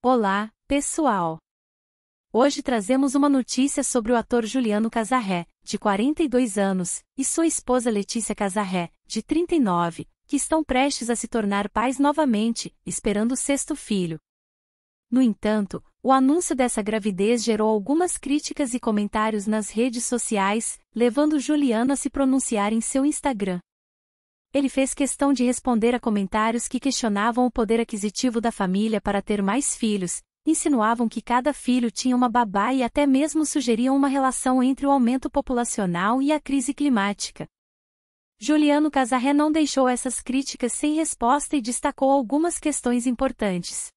Olá, pessoal! Hoje trazemos uma notícia sobre o ator Juliano Casarré, de 42 anos, e sua esposa Letícia Casarré, de 39, que estão prestes a se tornar pais novamente, esperando o sexto filho. No entanto, o anúncio dessa gravidez gerou algumas críticas e comentários nas redes sociais, levando Juliano a se pronunciar em seu Instagram. Ele fez questão de responder a comentários que questionavam o poder aquisitivo da família para ter mais filhos, insinuavam que cada filho tinha uma babá e até mesmo sugeriam uma relação entre o aumento populacional e a crise climática. Juliano Casarré não deixou essas críticas sem resposta e destacou algumas questões importantes.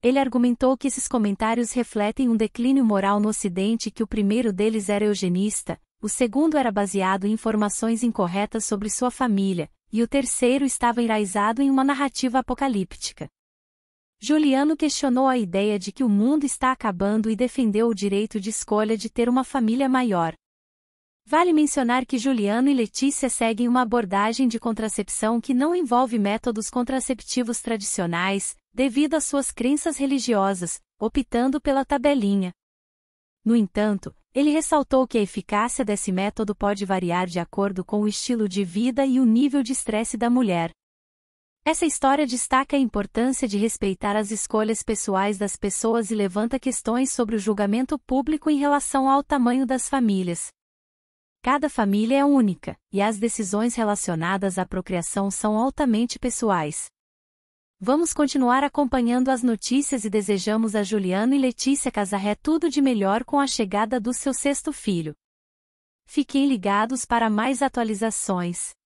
Ele argumentou que esses comentários refletem um declínio moral no Ocidente e que o primeiro deles era eugenista, o segundo era baseado em informações incorretas sobre sua família, e o terceiro estava enraizado em uma narrativa apocalíptica. Juliano questionou a ideia de que o mundo está acabando e defendeu o direito de escolha de ter uma família maior. Vale mencionar que Juliano e Letícia seguem uma abordagem de contracepção que não envolve métodos contraceptivos tradicionais, devido às suas crenças religiosas, optando pela tabelinha. No entanto, ele ressaltou que a eficácia desse método pode variar de acordo com o estilo de vida e o nível de estresse da mulher. Essa história destaca a importância de respeitar as escolhas pessoais das pessoas e levanta questões sobre o julgamento público em relação ao tamanho das famílias. Cada família é única, e as decisões relacionadas à procriação são altamente pessoais. Vamos continuar acompanhando as notícias e desejamos a Juliano e Letícia Casarré tudo de melhor com a chegada do seu sexto filho. Fiquem ligados para mais atualizações.